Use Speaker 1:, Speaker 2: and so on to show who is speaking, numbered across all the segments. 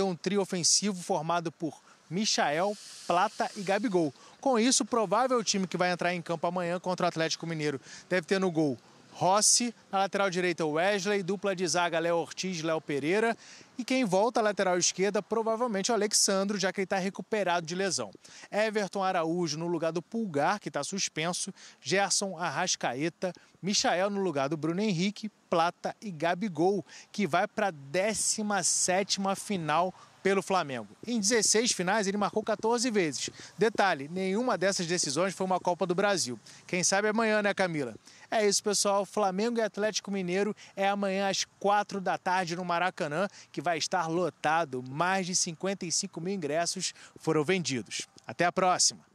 Speaker 1: ter um trio ofensivo formado por Michael, Plata e Gabigol. Com isso, o provável time que vai entrar em campo amanhã contra o Atlético Mineiro deve ter no gol Rossi, na lateral direita Wesley, dupla de zaga Léo Ortiz, Léo Pereira e quem volta à lateral esquerda provavelmente é o Alexandro, já que ele está recuperado de lesão. Everton Araújo no lugar do Pulgar, que está suspenso, Gerson Arrascaeta, Michael no lugar do Bruno Henrique, Plata e Gabigol, que vai para a 17ª final pelo Flamengo. Em 16 finais, ele marcou 14 vezes. Detalhe: nenhuma dessas decisões foi uma Copa do Brasil. Quem sabe amanhã, né, Camila? É isso, pessoal. Flamengo e Atlético Mineiro é amanhã às 4 da tarde no Maracanã, que vai estar lotado. Mais de 55 mil ingressos foram vendidos. Até a próxima!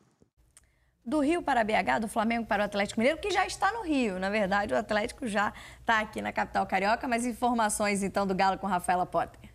Speaker 2: do Rio para BH, do Flamengo para o Atlético Mineiro, que já está no Rio. Na verdade, o Atlético já está aqui na capital carioca, mas informações então do Galo com Rafaela Potter.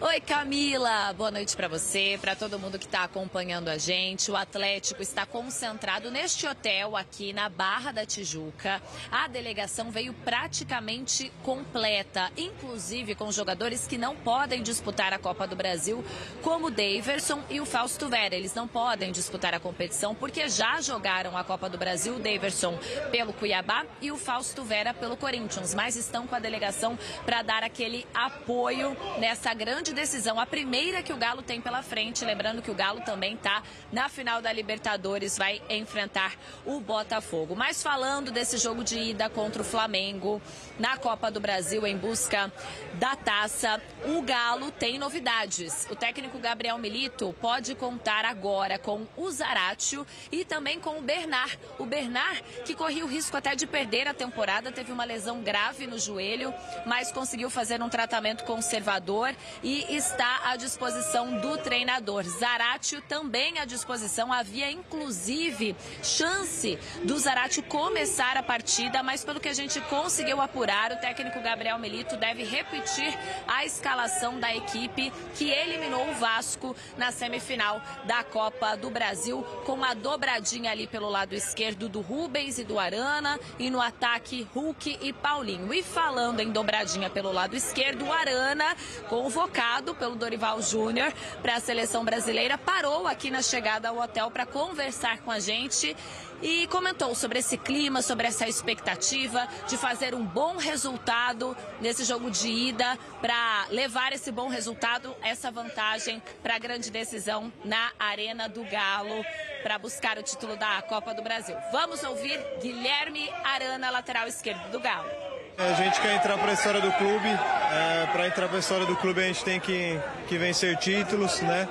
Speaker 3: Oi, Camila. Boa noite para você, para todo mundo que está acompanhando a gente. O Atlético está concentrado neste hotel aqui na Barra da Tijuca. A delegação veio praticamente completa, inclusive com jogadores que não podem disputar a Copa do Brasil, como o Daverson e o Fausto Vera. Eles não podem disputar a competição porque já jogaram a Copa do Brasil, o Daverson pelo Cuiabá e o Fausto Vera pelo Corinthians, mas estão com a delegação para dar aquele apoio nessa grande grande decisão, a primeira que o Galo tem pela frente. Lembrando que o Galo também está na final da Libertadores, vai enfrentar o Botafogo. Mas falando desse jogo de ida contra o Flamengo na Copa do Brasil em busca da taça, o Galo tem novidades. O técnico Gabriel Milito pode contar agora com o Zaratio e também com o Bernard. O Bernard, que corria o risco até de perder a temporada, teve uma lesão grave no joelho, mas conseguiu fazer um tratamento conservador e está à disposição do treinador. Zaratio também à disposição. Havia inclusive chance do Zaratio começar a partida, mas pelo que a gente conseguiu apurar, o técnico Gabriel Melito deve repetir a escalação da equipe que eliminou o Vasco na semifinal da Copa do Brasil, com a dobradinha ali pelo lado esquerdo do Rubens e do Arana e no ataque Hulk e Paulinho. E falando em dobradinha pelo lado esquerdo, o Arana convocado convocado pelo Dorival Júnior para a seleção brasileira, parou aqui na chegada ao hotel para conversar com a gente e comentou sobre esse clima, sobre essa expectativa de fazer um bom resultado nesse jogo de ida para levar esse bom resultado, essa vantagem para a grande decisão na Arena do Galo para buscar o título da Copa do Brasil. Vamos ouvir Guilherme Arana, lateral esquerdo do Galo.
Speaker 1: A gente quer entrar para a história do clube. É, para entrar para a história do clube a gente tem que, que vencer títulos, né?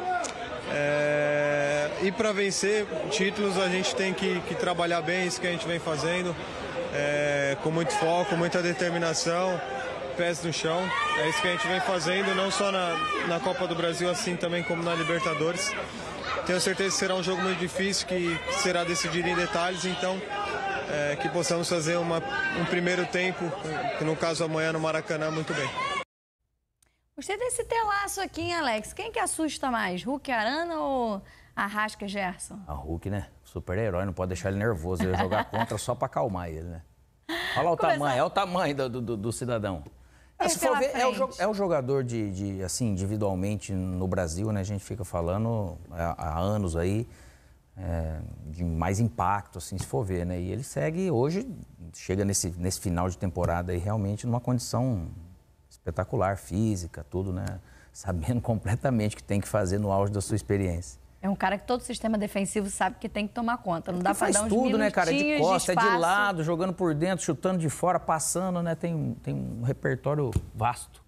Speaker 1: É, e para vencer títulos a gente tem que, que, trabalhar bem, é isso que a gente vem fazendo, é, com muito foco, muita determinação, pés no chão. É isso que a gente vem fazendo, não só na, na Copa do Brasil, assim também como na Libertadores. Tenho certeza que será um jogo muito difícil, que será decidido em detalhes, então é, que possamos fazer uma, um primeiro tempo, que no caso amanhã no Maracanã, muito bem.
Speaker 2: Gostei desse telaço aqui, hein, Alex? Quem que assusta mais, Hulk Arana ou Arrasca Gerson? A ah,
Speaker 4: Hulk, né? Super-herói, não pode deixar ele nervoso. Ele jogar contra só para acalmar ele, né? Olha lá o Começar. tamanho, é o tamanho do, do, do cidadão.
Speaker 2: É, se for ver, é o, é
Speaker 4: o, jogador de, de, assim, individualmente no Brasil, né? A gente fica falando há, há anos aí, é, de mais impacto, assim, se for ver, né? E ele segue hoje, chega nesse, nesse final de temporada aí realmente numa condição espetacular, física, tudo, né? Sabendo completamente o que tem que fazer no auge da sua experiência.
Speaker 2: É um cara que todo sistema defensivo sabe que tem que tomar conta. Não dá para dar uns tudo, né, cara? De costa, de, é de lado,
Speaker 4: jogando por dentro, chutando de fora, passando, né? Tem, tem um repertório vasto.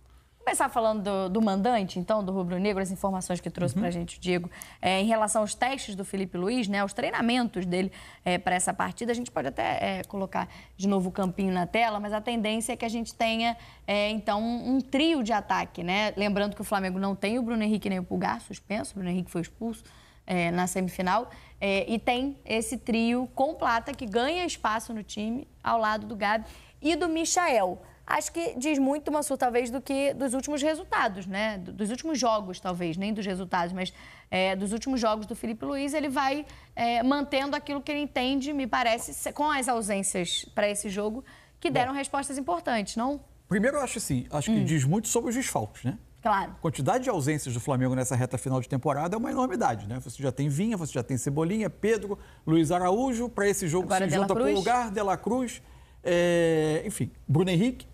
Speaker 2: Começar falando do, do mandante, então, do Rubro Negro, as informações que trouxe uhum. para a gente, Diego, é, em relação aos testes do Felipe Luiz, né, aos treinamentos dele é, para essa partida. A gente pode até é, colocar de novo o campinho na tela, mas a tendência é que a gente tenha, é, então, um, um, trio de ataque, né? Lembrando que o Flamengo não tem o Bruno Henrique nem o Pulgar suspenso, o Bruno Henrique foi expulso. É, na semifinal, é, e tem esse trio com Plata que ganha espaço no time ao lado do Gabi e do Michael acho que diz muito, Mansur, talvez, do que dos últimos resultados, né? Dos últimos jogos, talvez, nem dos resultados, mas é, dos últimos jogos do Felipe Luiz, ele vai é, mantendo aquilo que ele entende, me parece, com as ausências para esse jogo, que deram Bom, respostas importantes, não?
Speaker 1: Primeiro, eu acho assim, acho que hum. diz muito sobre os desfalques, né? Claro. A quantidade de ausências do Flamengo nessa reta final de temporada é uma enormidade, né? Você já tem Vinha, você já tem Cebolinha, Pedro, Luiz Araújo, para esse jogo Agora se junta com o lugar, La Cruz, é, enfim, Bruno Henrique.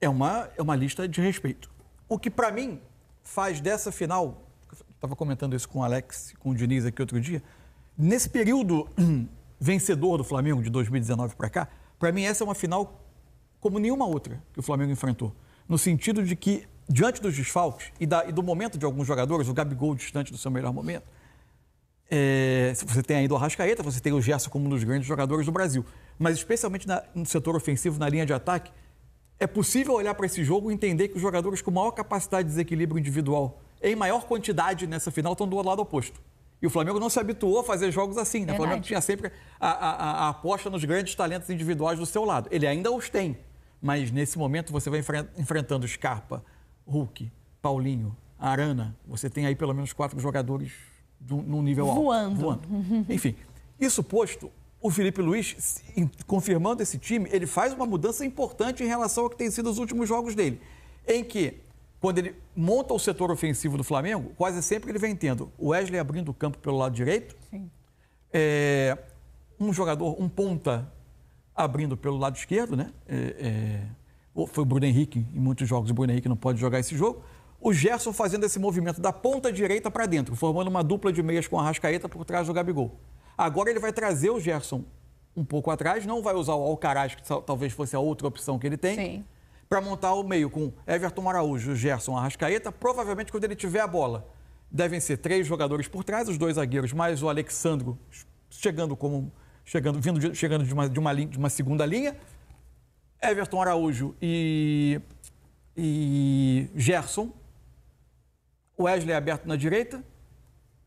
Speaker 1: É uma, é uma lista de respeito. O que, para mim, faz dessa final, estava comentando isso com o Alex, com o Diniz aqui outro dia, nesse período vencedor do Flamengo de 2019 para cá, para mim essa é uma final como nenhuma outra que o Flamengo enfrentou. No sentido de que, diante dos desfalques e, da, e do momento de alguns jogadores, o Gabigol distante do seu melhor momento, é, você tem ainda o Arrascaeta, você tem o Gerson como um dos grandes jogadores do Brasil. Mas especialmente na, no setor ofensivo, na linha de ataque, é possível olhar para esse jogo e entender que os jogadores com maior capacidade de desequilíbrio individual, em maior quantidade nessa final, estão do lado oposto. E o Flamengo não se habituou a fazer jogos assim, né? O Flamengo tinha sempre a, a, a, aposta nos grandes talentos individuais do seu lado. Ele ainda os tem, mas nesse momento você vai enfrentando Scarpa, Hulk, Paulinho, Arana. Você tem aí pelo menos quatro jogadores num nível voando. alto. Voando. Enfim, isso posto, o Felipe Luiz, confirmando esse time, ele faz uma mudança importante em relação ao que tem sido os últimos jogos dele. Em que, quando ele monta o setor ofensivo do Flamengo, quase sempre ele vem tendo o Wesley abrindo o campo pelo lado direito, é, um jogador, um ponta abrindo pelo lado esquerdo, né? É, é, foi o Bruno Henrique, em muitos jogos o Bruno Henrique não pode jogar esse jogo. O Gerson fazendo esse movimento da ponta direita para dentro, formando uma dupla de meias com a Rascaeta por trás do Gabigol. Agora ele vai trazer o Gerson um pouco atrás, não vai usar o Alcaraz, que talvez fosse a outra opção que ele tem, para montar o meio com Everton Araújo, Gerson Arrascaeta, provavelmente quando ele tiver a bola. Devem ser três jogadores por trás, os dois zagueiros, mais o Alexandro chegando como chegando vindo de, chegando de uma, de uma, de uma segunda linha. Everton Araújo e, e Gerson. Wesley aberto na direita,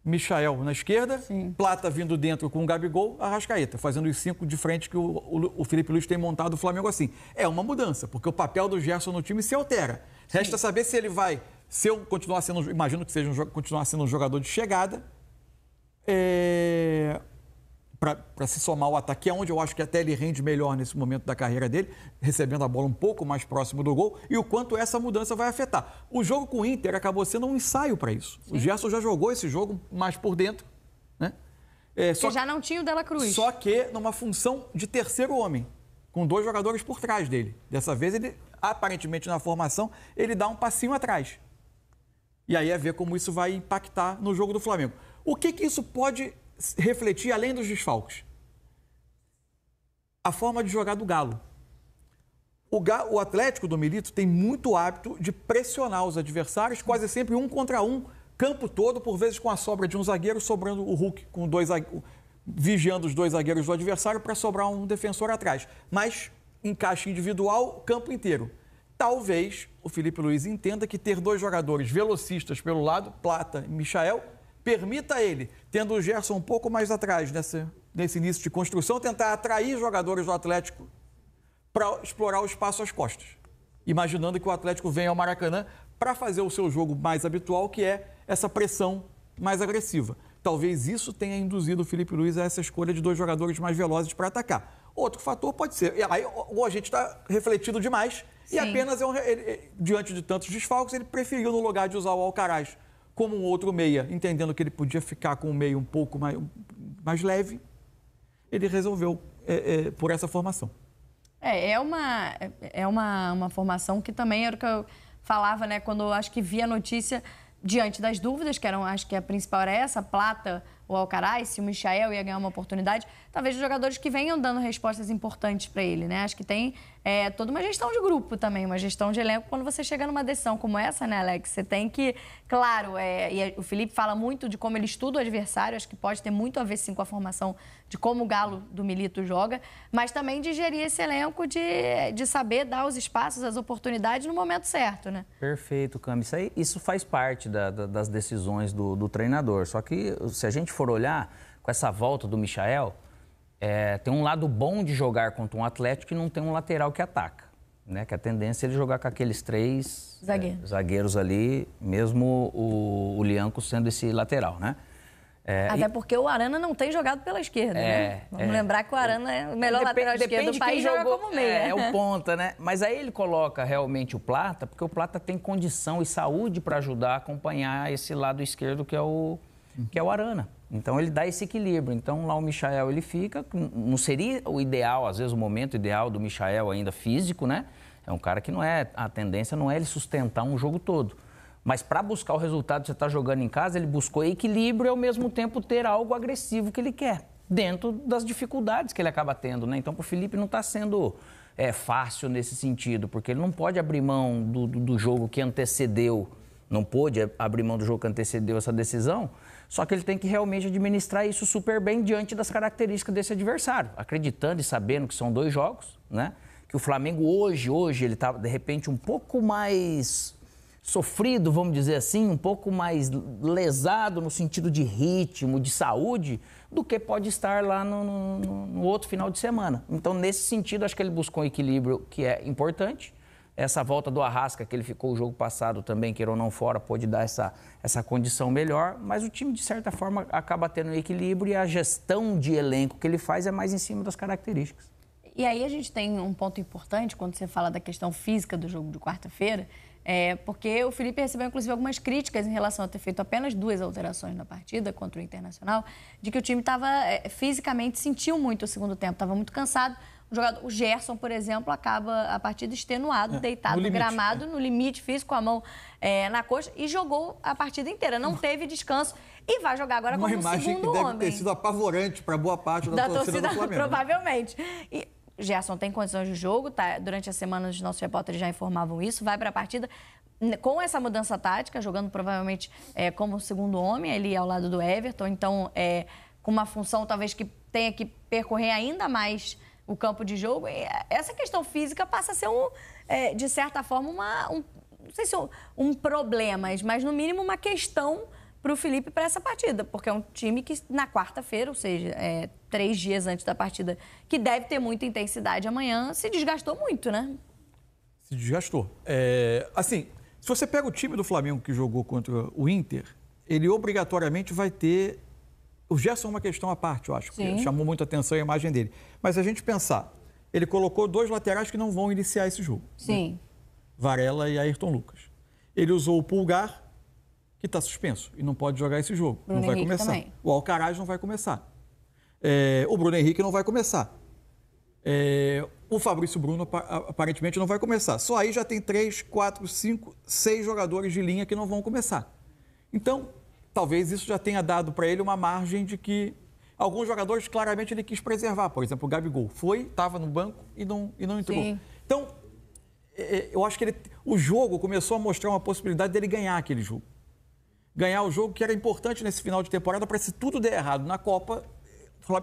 Speaker 1: Michael na esquerda, Sim. Plata vindo dentro com o Gabigol, Arrascaeta, fazendo os cinco de frente que o, o, o, Felipe Luiz tem montado o Flamengo assim. É uma mudança, porque o papel do Gerson no time se altera. Sim. Resta saber se ele vai, se eu continuar sendo, imagino que seja um, continuar sendo um jogador de chegada, é, para se somar ao ataque, é onde eu acho que até ele rende melhor nesse momento da carreira dele, recebendo a bola um pouco mais próximo do gol, e o quanto essa mudança vai afetar. O jogo com o Inter acabou sendo um ensaio para isso. Sim. O Gerson já jogou esse jogo mais por dentro, né? É, só, já
Speaker 2: não tinha o Dela Cruz.
Speaker 1: Só que numa função de terceiro homem, com dois jogadores por trás dele. Dessa vez, ele, aparentemente na formação, ele dá um passinho atrás. E aí é ver como isso vai impactar no jogo do Flamengo. O que, que isso pode refletir além dos desfalques. A forma de jogar do Galo. O, o Atlético do Milito tem muito hábito de pressionar os adversários, quase sempre um contra um, campo todo, por vezes com a sobra de um zagueiro, sobrando o Hulk com dois vigiando os dois zagueiros do adversário para sobrar um defensor atrás. Mas encaixe individual, campo inteiro. Talvez o Felipe Luiz entenda que ter dois jogadores velocistas pelo lado, Plata e Michael, permita a ele, tendo o Gerson um pouco mais atrás nesse, nesse início de construção, tentar atrair jogadores do Atlético para explorar o espaço às costas. Imaginando que o Atlético venha ao Maracanã para fazer o seu jogo mais habitual, que é essa pressão mais agressiva. Talvez isso tenha induzido o Felipe Luiz a essa escolha de dois jogadores mais velozes para atacar. Outro fator pode ser. Aí, ou a gente está refletido demais Sim. e apenas, é ele, ele, diante de tantos desfalques, ele preferiu, no lugar de usar o Alcaraz como um outro meia, entendendo que ele podia ficar com o meio um pouco mais, mais leve, ele resolveu é, é, por essa formação.
Speaker 2: É, é uma, é uma, uma formação que também era o que eu falava, né, quando eu acho que vi a notícia diante das dúvidas, que eram, acho que a principal era essa, Plata o Alcaraz, se o Michael ia ganhar uma oportunidade, talvez os jogadores que venham dando respostas importantes para ele, né? Acho que tem é, toda uma gestão de grupo também, uma gestão de elenco. Quando você chega numa decisão como essa, né, Alex? Você tem que, claro, é, e é, o Felipe fala muito de como ele estuda o adversário, acho que pode ter muito a ver sim com a formação de como o Galo do Milito joga, mas também de gerir esse elenco, de, de saber dar os espaços, as oportunidades no momento certo, né?
Speaker 4: Perfeito, Cami. Isso, isso faz parte da, da, das decisões do, do treinador. Só que se a gente for olhar, com essa volta do Michael, é, tem um lado bom de jogar contra um Atlético que não tem um lateral que ataca. Né? Que a tendência é ele jogar com aqueles três Zagueiro. é, zagueiros ali, mesmo o, o Lianco sendo esse lateral, né? É, Até e...
Speaker 2: porque o Arana não tem jogado pela esquerda, é, né? Vamos é. lembrar que o Arana é o melhor depende, lateral esquerdo do país, jogou, joga como meia. É, é o
Speaker 4: ponta, né? Mas aí ele coloca realmente o Plata, porque o Plata tem condição e saúde para ajudar a acompanhar esse lado esquerdo que é o, que é o Arana. Então ele dá esse equilíbrio. Então lá o Michael ele fica, não seria o ideal, às vezes o momento ideal do Michael ainda físico, né? É um cara que não é a tendência não é ele sustentar um jogo todo. Mas para buscar o resultado que você está jogando em casa, ele buscou equilíbrio e ao mesmo tempo ter algo agressivo que ele quer, dentro das dificuldades que ele acaba tendo, né? Então para o Felipe não está sendo é, fácil nesse sentido, porque ele não pode abrir mão do, do, do jogo que antecedeu, não pôde abrir mão do jogo que antecedeu essa decisão só que ele tem que realmente administrar isso super bem diante das características desse adversário, acreditando e sabendo que são dois jogos, né? Que o Flamengo hoje, hoje ele tá de repente um pouco mais sofrido, vamos dizer assim, um pouco mais lesado no sentido de ritmo, de saúde, do que pode estar lá no, no, no outro final de semana. Então, nesse sentido, acho que ele buscou um equilíbrio que é importante essa volta do Arrasca, que ele ficou o jogo passado também, queira ou não fora, pode dar essa, essa condição melhor, mas o time, de certa forma, acaba tendo um equilíbrio e a gestão de elenco que ele faz é mais em cima das características.
Speaker 2: E aí a gente tem um ponto importante quando você fala da questão física do jogo de quarta-feira, é, porque o Felipe recebeu, inclusive, algumas críticas em relação a ter feito apenas duas alterações na partida contra o Internacional, de que o time estava é, fisicamente sentiu muito o segundo tempo, estava muito cansado, o, jogador, o Gerson, por exemplo, acaba a partida extenuado, é, deitado no, gramado, no limite físico, é. com a mão é, na coxa, e jogou a partida inteira. Não teve descanso e vai jogar agora Uma como imagem segundo que deve homem. ter sido
Speaker 1: apavorante para boa parte da, da torcida, torcida, do Flamengo. Né?
Speaker 2: Provavelmente. E, Gerson tem condições de jogo, tá? durante a semana os nossos repórteres já informavam isso, vai para a partida com essa mudança tática, jogando provavelmente é, como segundo homem ali ao lado do Everton, então é, com uma função talvez que tenha que percorrer ainda mais o campo de jogo. E essa questão física passa a ser, um, é, de certa forma, uma, um, não sei se um, um problema, mas no mínimo uma questão para o Felipe para essa partida, porque é um time que na quarta-feira, ou seja, é, três dias antes da partida, que deve ter muita intensidade amanhã, se desgastou muito, né?
Speaker 1: Se desgastou. É, assim, se você pega o time do Flamengo que jogou contra o Inter, ele obrigatoriamente vai ter o Gerson é uma questão à parte, eu acho, Sim. chamou muita atenção a imagem dele. Mas a gente pensar, ele colocou dois laterais que não vão iniciar esse jogo. Né? Sim. Né? Varela e Ayrton Lucas. Ele usou o Pulgar, que está suspenso e não pode jogar esse jogo. Bruno não vai Henrique começar. Também. O Alcaraz não vai começar. É, o Bruno Henrique não vai começar. É, o Fabrício Bruno aparentemente não vai começar. Só aí já tem três, quatro, cinco, seis jogadores de linha que não vão começar. Então, talvez isso já tenha dado para ele uma margem de que alguns jogadores claramente ele quis preservar. Por exemplo, o Gabigol foi, estava no banco e não, e não entrou. Sim. Então, é, é, eu acho que ele, o jogo começou a mostrar uma possibilidade dele ganhar aquele jogo. Ganhar o jogo que era importante nesse final de temporada para se tudo der errado na Copa,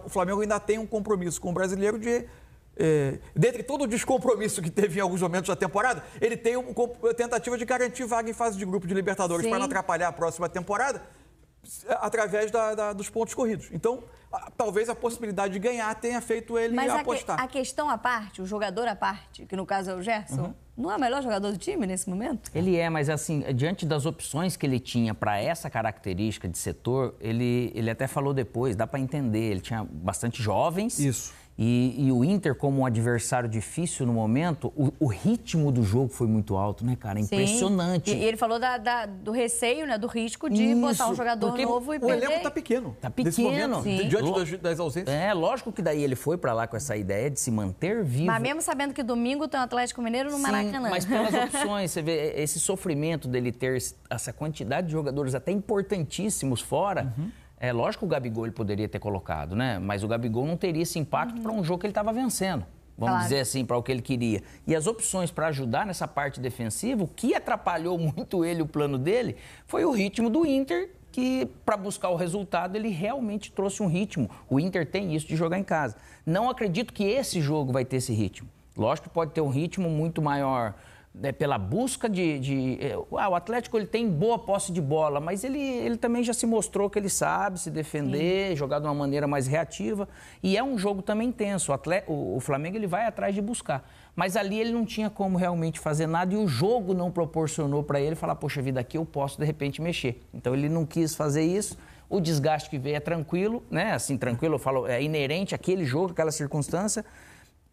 Speaker 1: o Flamengo ainda tem um compromisso com o brasileiro de é, dentre todo o descompromisso que teve em alguns momentos da temporada, ele tem uma tentativa de garantir vaga em fase de grupo de Libertadores para não atrapalhar a próxima temporada através da, da, dos pontos corridos. Então, talvez a possibilidade de ganhar tenha feito ele Mas apostar. Mas
Speaker 2: a questão à parte, o jogador à parte, que no caso é o Gerson, uhum. Não é o melhor jogador do time nesse momento?
Speaker 1: Ele é, mas assim, diante
Speaker 4: das opções que ele tinha para essa característica de setor, ele, ele até falou depois, dá para entender, ele tinha bastante jovens. Isso. E, e, o Inter, como um adversário difícil no momento, o, o ritmo do jogo foi muito alto, né, cara? É impressionante. E, e, ele
Speaker 2: falou da, da, do receio, né? Do risco de Isso, botar um jogador novo e o perder. O elenco tá pequeno. Tá pequeno. Momento,
Speaker 4: diante das, ausências. É, lógico que daí ele foi para lá com essa ideia de se manter vivo. Mas mesmo
Speaker 2: sabendo que domingo tem o um Atlético Mineiro no Sim, Maracanã. Mas pelas opções,
Speaker 4: você vê esse sofrimento dele ter essa quantidade de jogadores até importantíssimos fora. Uhum é lógico que o Gabigol ele poderia ter colocado, né? Mas o Gabigol não teria esse impacto uhum. para um jogo que ele estava vencendo. Vamos claro. dizer assim, para o que ele queria. E as opções para ajudar nessa parte defensiva, o que atrapalhou muito ele, o plano dele, foi o ritmo do Inter, que para buscar o resultado ele realmente trouxe um ritmo. O Inter tem isso de jogar em casa. Não acredito que esse jogo vai ter esse ritmo. Lógico que pode ter um ritmo muito maior é, pela busca de. de eh, ah, o Atlético ele tem boa posse de bola, mas ele, ele também já se mostrou que ele sabe se defender, Sim. jogar de uma maneira mais reativa. E é um jogo também intenso. O, atleta, o, o Flamengo ele vai atrás de buscar. Mas ali ele não tinha como realmente fazer nada e o jogo não proporcionou para ele falar: poxa vida, aqui eu posso de repente mexer. Então ele não quis fazer isso. O desgaste que veio é tranquilo, né? Assim, tranquilo, eu falo, é inerente àquele jogo, àquela circunstância.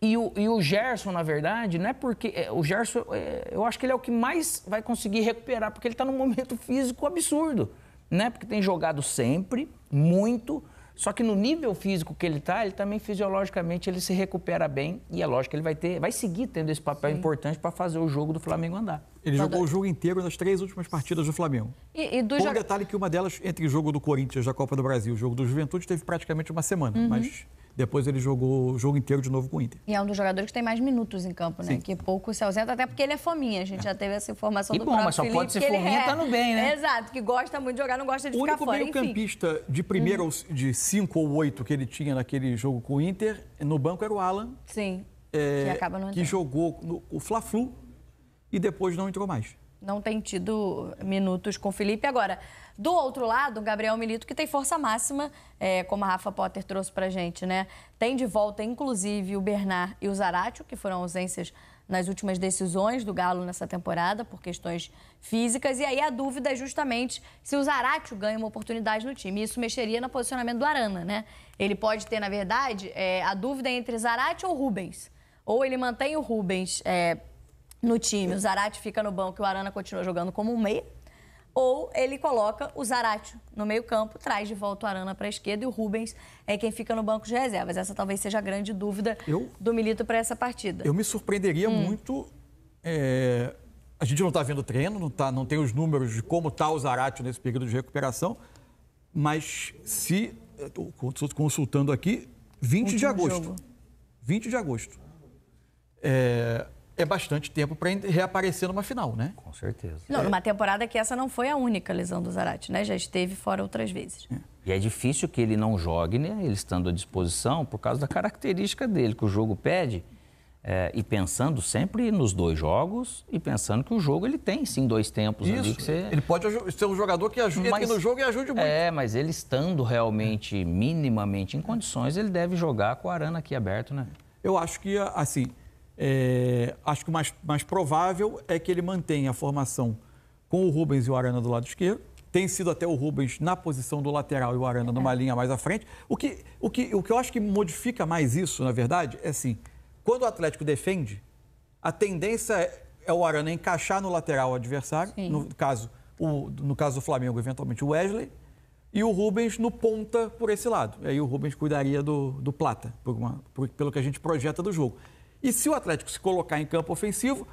Speaker 4: E o, e o Gerson, na verdade, não é porque. É, o Gerson, é, eu acho que ele é o que mais vai conseguir recuperar, porque ele está num momento físico absurdo. Né? Porque tem jogado sempre, muito. Só que no nível físico que ele está, ele também fisiologicamente ele se recupera bem e é lógico que ele vai ter, vai
Speaker 1: seguir tendo esse papel Sim. importante para fazer o jogo do Flamengo andar. Ele jogou o jogo inteiro nas três últimas partidas do Flamengo. E, e do Com detalhe que uma delas entre o jogo do Corinthians da Copa do Brasil, o jogo do Juventude teve praticamente uma semana, uhum. mas depois ele jogou o jogo inteiro de novo com o Inter.
Speaker 2: E é um dos jogadores que tem mais minutos em campo, né? Sim. Que pouco se ausenta, até porque ele é fominha. A gente é. já teve essa informação e do bom, próprio mas só pode ser fominha é... tá no bem, né? Exato, que gosta muito de jogar, não gosta de o ficar fora. O único
Speaker 1: meio-campista de primeiro, uhum. de cinco ou oito que ele tinha naquele jogo com o Inter, no banco era o Alan. Sim, é, que acaba no entrando. Que jogou no, o Fla-Flu e depois não entrou mais
Speaker 2: não tem tido minutos com o Felipe. Agora, do outro lado, o Gabriel Milito, que tem força máxima, é, como a Rafa Potter trouxe para gente, né? Tem de volta, inclusive, o Bernard e o Zaratio, que foram ausências nas últimas decisões do Galo nessa temporada, por questões físicas. E aí a dúvida é justamente se o Zaratio ganha uma oportunidade no time. Isso mexeria no posicionamento do Arana, né? Ele pode ter, na verdade, é, a dúvida é entre Zaratio ou Rubens. Ou ele mantém o Rubens é, no time, o Zarate fica no banco e o Arana continua jogando como um meia, ou ele coloca o Zarate no meio-campo, traz de volta o Arana para a esquerda e o Rubens é quem fica no banco de reservas. Essa talvez seja a grande dúvida eu, do Milito para essa partida. Eu me
Speaker 1: surpreenderia hum. muito. É, a gente não está vendo treino, não, tá, não tem os números de como está o Zarate nesse período de recuperação, mas se. Estou consultando aqui, 20 Último de agosto. Jogo. 20 de agosto. É, é bastante tempo para reaparecer numa final, né? Com certeza. Não, é.
Speaker 2: numa temporada que essa não foi a única lesão do Zarate, né? Já esteve fora outras vezes. É.
Speaker 4: E é difícil que ele não jogue, né? Ele estando à disposição por causa da característica dele, que o jogo pede. É, e pensando sempre nos dois jogos e pensando que o jogo ele tem sim dois tempos Isso. ali que você... Ele
Speaker 1: pode ser um jogador que ajude mas, no jogo e ajude muito. É,
Speaker 4: mas ele estando realmente minimamente
Speaker 1: em condições, ele deve jogar com a arana aqui aberto, né? Eu acho que, assim, é, acho que o mais, mais provável é que ele mantenha a formação com o Rubens e o Arana do lado esquerdo. Tem sido até o Rubens na posição do lateral e o Arana numa linha mais à frente. O que, o que, o que eu acho que modifica mais isso, na verdade, é assim: quando o Atlético defende, a tendência é, é o Arana encaixar no lateral adversário, no caso, o, no caso do Flamengo, eventualmente o Wesley, e o Rubens no ponta por esse lado. Aí o Rubens cuidaria do, do Plata, por uma, por, pelo que a gente projeta do jogo. E se o Atlético se colocar em campo ofensivo,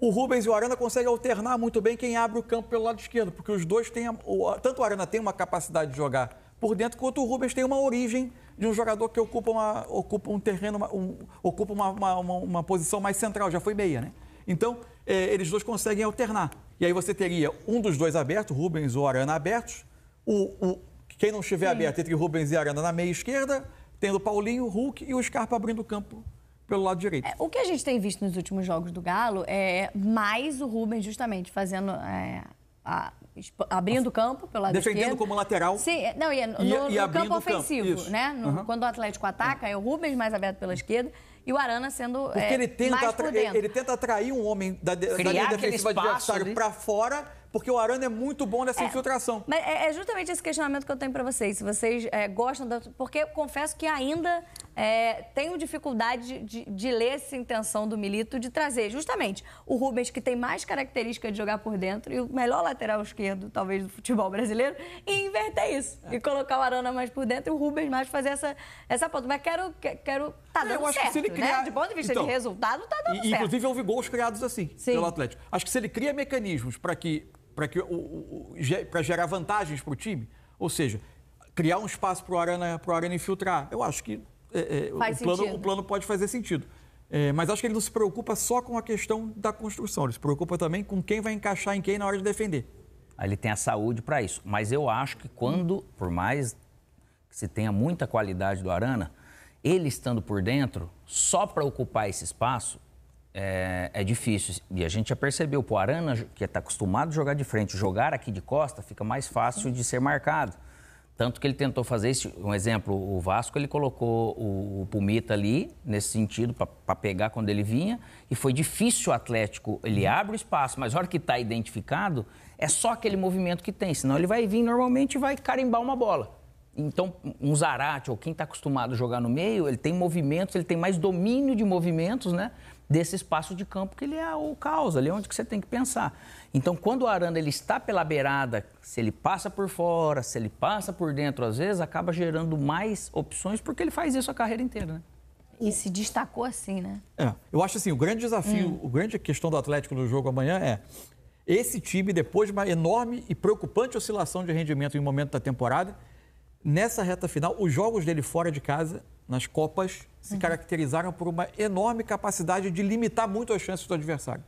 Speaker 1: o Rubens e o Arana conseguem alternar muito bem quem abre o campo pelo lado esquerdo, porque os dois têm. Tanto o Arana tem uma capacidade de jogar por dentro, quanto o Rubens tem uma origem de um jogador que ocupa, uma, ocupa um terreno, um, ocupa uma, uma, uma, posição mais central, já foi meia, né? Então, é, eles dois conseguem alternar. E aí você teria um dos dois aberto, Rubens ou Arana abertos, o, o quem não estiver Sim. aberto entre Rubens e Arana na meia esquerda, tendo Paulinho, Hulk e o Scarpa abrindo o campo pelo lado direito. É,
Speaker 2: o que a gente tem visto nos últimos jogos do Galo é mais o Rubens justamente fazendo é, a, abrindo o campo pelo lado Defendendo esquerdo. como lateral. Sim, é, não, e é no, e, e no campo ofensivo, campo. né? No, uhum. Quando o Atlético ataca, é o Rubens mais aberto pela uhum. esquerda e o Arana sendo Porque é, ele tenta por ele,
Speaker 1: tenta atrair um homem da, da linha defensiva adversário para fora, porque o Arana é muito bom nessa é, infiltração.
Speaker 2: Mas é, é justamente esse questionamento que eu tenho para vocês. Se vocês é, gostam da... Porque eu confesso que ainda é, tenho dificuldade de, de, ler essa intenção do Milito de trazer justamente o Rubens, que tem mais característica de jogar por dentro e o melhor lateral esquerdo, talvez, do futebol brasileiro, e inverter isso. É. E colocar o Arana mais por dentro e o Rubens mais fazer essa, essa ponta. Mas quero. quero tá é, dando Eu acho certo, que se ele né? criar... né? De ponto de vista então, de resultado, tá dando e, certo. Inclusive,
Speaker 1: houve gols criados assim Sim. pelo Atlético. Acho que se ele cria mecanismos para que. Para gerar vantagens para o time, ou seja, criar um espaço para o Arana, pro Arana infiltrar. Eu acho que é, é, o, plano, o, plano, pode fazer sentido. É, mas acho que ele não se preocupa só com a questão da construção, ele se preocupa também com quem vai encaixar em quem na hora de defender.
Speaker 4: Ele tem a saúde para isso. Mas eu acho que quando, por mais que se tenha muita qualidade do Arana, ele estando por dentro, só para ocupar esse espaço, é, é, difícil. E a gente já percebeu, o Arana, que está acostumado a jogar de frente, jogar aqui de costa fica mais fácil de ser marcado. Tanto que ele tentou fazer isso. Um exemplo, o Vasco, ele colocou o, o Pumita ali, nesse sentido, para pegar quando ele vinha. E foi difícil o Atlético. Ele abre o espaço, mas na hora que está identificado, é só aquele movimento que tem. Senão ele vai vir normalmente e vai carimbar uma bola. Então, um Zarate ou quem está acostumado a jogar no meio, ele tem movimentos, ele tem mais domínio de movimentos, né? Desse espaço de campo que ele é o caos, ali é onde que você tem que pensar. Então, quando o Aranda ele está pela beirada, se ele passa por fora, se ele passa por dentro, às vezes acaba gerando mais
Speaker 1: opções,
Speaker 2: porque ele faz isso a carreira inteira, né? E se destacou assim, né?
Speaker 1: É, eu acho assim, o grande desafio, hum. o grande questão do Atlético no jogo amanhã é esse time, depois de uma enorme e preocupante oscilação de rendimento em um momento da temporada, Nessa reta final, os jogos dele fora de casa, nas Copas, se uhum. caracterizaram por uma enorme capacidade de limitar muito as chances do adversário.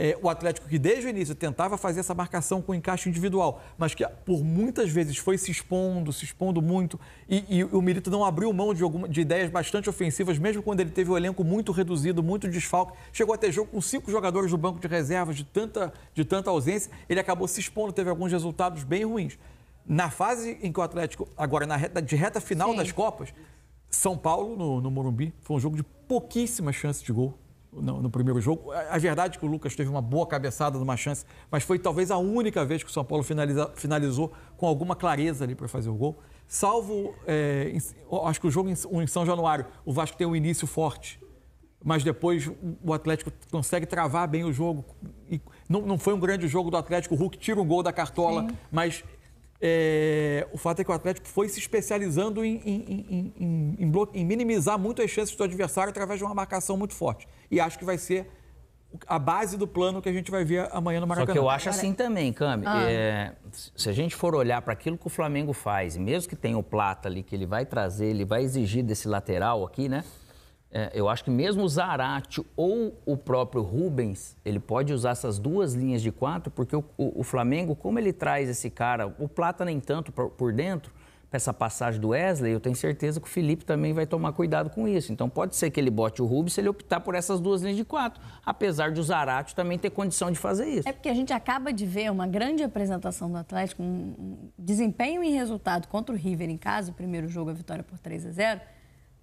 Speaker 1: É, o Atlético, que desde o início tentava fazer essa marcação com encaixe individual, mas que por muitas vezes foi se expondo, se expondo muito, e, e o Milito não abriu mão de, alguma, de ideias bastante ofensivas, mesmo quando ele teve o elenco muito reduzido, muito desfalque. Chegou a ter jogo com cinco jogadores do banco de reservas, de tanta, de tanta ausência, ele acabou se expondo, teve alguns resultados bem ruins na fase em que o Atlético, agora na reta, de reta final Sim. das Copas, São Paulo, no, no Morumbi, foi um jogo de pouquíssimas chances de gol. No, no, primeiro jogo. A, é, a, é verdade é que o Lucas teve uma boa cabeçada numa chance, mas foi talvez a única vez que o São Paulo finaliza, finalizou com alguma clareza ali para fazer o gol. Salvo, é, em, acho que o jogo em, em, São Januário, o Vasco tem um início forte, mas depois o Atlético consegue travar bem o jogo. E não, não foi um grande jogo do Atlético. O Hulk tira um gol da cartola, Sim. mas é, o fato é que o Atlético foi se especializando em, em, em, em, minimizar muito as chances do adversário através de uma marcação muito forte. E acho que vai ser a base do plano que a gente vai ver amanhã no Maracanã. Só que eu acho assim
Speaker 4: também, Cami. Ah. É, se a gente for olhar para aquilo que o Flamengo faz, mesmo que tenha o Plata ali, que ele vai trazer, ele vai exigir desse lateral aqui, né? É, eu acho que mesmo o Zarate ou o próprio Rubens, ele pode usar essas duas linhas de quatro, porque o, o, o Flamengo, como ele traz esse cara, o Plata nem tanto por, por dentro, para essa passagem do Wesley, eu tenho certeza que o Felipe também vai tomar cuidado com isso. Então pode ser que ele bote o Rubens se ele optar por essas duas linhas de quatro, apesar de o Zarate também ter condição de fazer isso. É
Speaker 2: porque a gente acaba de ver uma grande apresentação do Atlético, um desempenho e resultado contra o River em casa, o primeiro jogo, a vitória por 3 a 0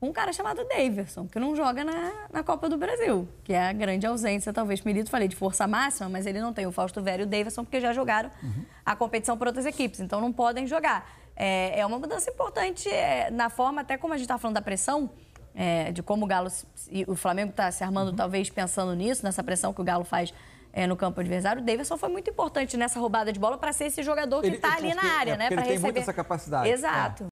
Speaker 2: um cara chamado Davidson, que não joga na, na Copa do Brasil, que é a grande ausência, talvez. Milito, falei de força máxima, mas ele não tem o Fausto Velho e o Davidson, porque já jogaram uhum. a competição por outras equipes, então não podem jogar. É, é uma mudança importante é, na forma, até como a gente está falando da pressão, é, de como o Galo e o Flamengo está se armando, uhum. talvez pensando nisso, nessa pressão que o Galo faz é, no campo adversário. O Davidson foi muito importante nessa roubada de bola para ser esse jogador que está ali na área, é, né? Para receber tem muita essa capacidade. É. Exato.